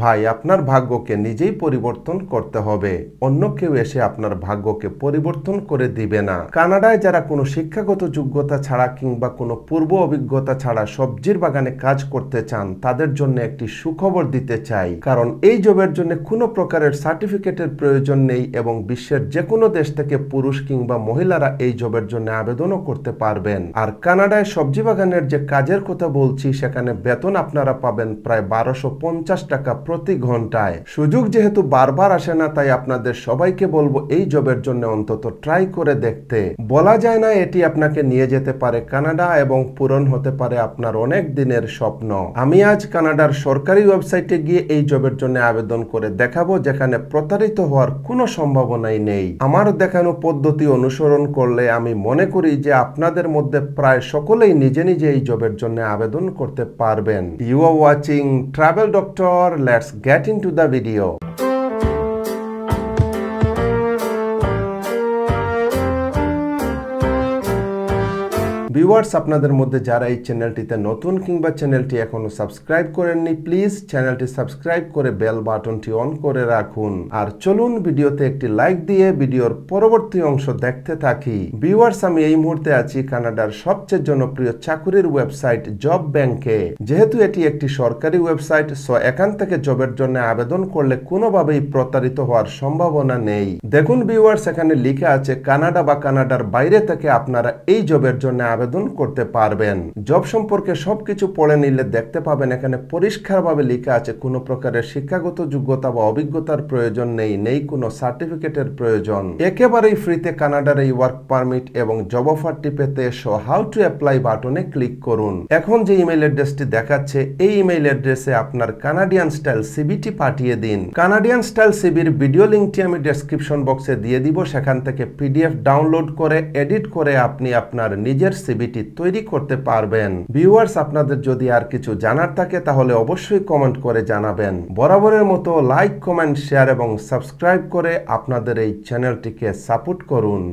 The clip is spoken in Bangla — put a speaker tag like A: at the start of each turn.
A: ভাই আপনার ভাগ্যকে নিজেই পরিবর্তন করতে হবে অন্য কেউ এসে আপনার ভাগ্যকে পরিবর্তন করে দিবে না কানাডায় যারা কোনো শিক্ষাগত যোগ্যতা ছাড়া কিংবা কোনো পূর্ব অভিজ্ঞতা ছাড়া সবজির বাগানে কাজ করতে চান তাদের জন্য একটি সুখবর দিতে চাই কারণ এই জবের জন্য কোনো প্রকারের সার্টিফিকেটের প্রয়োজন নেই এবং বিশ্বের যে কোনো দেশ থেকে পুরুষ কিংবা মহিলারা এই জবের জন্য আবেদনও করতে পারবেন আর কানাডায় সবজি বাগানের যে কাজের কথা বলছি সেখানে বেতন আপনারা পাবেন প্রায় বারোশো টাকা প্রতি ঘন্টায় সুযোগ যেহেতু বারবার আসে না তাই আপনাদের সবাইকে বলবো এই জবের জন্য অন্তত ট্রাই করে দেখতে বলা যায় না এটি আপনাকে নিয়ে যেতে পারে কানাডা এবং পূরণ হতে পারে আপনার অনেক দিনের স্বপ্ন আমি আজ কানাডার সরকারি ওয়েবসাইটে গিয়ে এই জবের জন্য আবেদন করে দেখাবো যেখানে প্রতারিত হওয়ার কোনো সম্ভাবনাই নেই আমার দেখানো পদ্ধতি অনুসরণ করলে আমি মনে করি যে আপনাদের মধ্যে প্রায় সকলেই নিজে নিজে এই জবের জন্য আবেদন করতে পারবেন you are watching travel doctor let's get into the video. Viewers আপনাদের মধ্যে যারা এই চ্যানেলটিতে নতুন কিংবা চ্যানেলটি এখনও সাবস্ক্রাইব করেননি প্লিজ চ্যানেলটি সাবস্ক্রাইব করে বেল বাটনটি অন করে রাখুন আর চলুন ভিডিওতে একটি লাইক দিয়ে ভিডিওর পরবর্তী অংশ দেখতে থাকি ভিউয়ার্স আমি এই মুহূর্তে আছি কানাডার সবচেয়ে জনপ্রিয় চাকুরির ওয়েবসাইট জব ব্যাংকে যেহেতু এটি একটি সরকারি ওয়েবসাইট সো এখান থেকে জবের জন্য আবেদন করলে কোনোভাবেই প্রতারিত হওয়ার সম্ভাবনা নেই দেখুন ভিউয়ার্স এখানে লিখে আছে কানাডা বা কানাডার বাইরে থেকে আপনারা এই জবের জন্য আবেদন আবেদন করতে পারবেন জব সম্পর্কে সবকিছু পড়ে নিলে দেখতে পাবেন এখানে পরিষ্কারভাবে লেখা আছে কোনো প্রকারের শিক্ষাগত যোগ্যতা বা অভিজ্ঞতার প্রয়োজন নেই নেই কোনো সার্টিফিকেটের প্রয়োজন একেবারেই ফ্রিতে কানাডার এই ওয়ার্ক পারমিট এবং জব অফারটি পেতে সো হাউ টু অ্যাপ্লাই বাটনে ক্লিক করুন এখন যে ইমেল অ্যাড্রেসটি দেখাচ্ছে এই ইমেল অ্যাড্রেসে আপনার কানাডিয়ান স্টাইল সিবিটি পাঠিয়ে দিন কানাডিয়ান স্টাইল সিবির ভিডিও লিঙ্কটি আমি ডেসক্রিপশন বক্সে দিয়ে দিব সেখান থেকে পিডিএফ ডাউনলোড করে এডিট করে আপনি আপনার নিজের সিবিটি তৈরি করতে পারবেন ভিউয়ার্স আপনাদের যদি আর কিছু জানার থাকে তাহলে অবশ্যই কমেন্ট করে জানাবেন বরাবরের মতো লাইক কমেন্ট শেয়ার এবং সাবস্ক্রাইব করে আপনাদের এই চ্যানেলটিকে সাপোর্ট করুন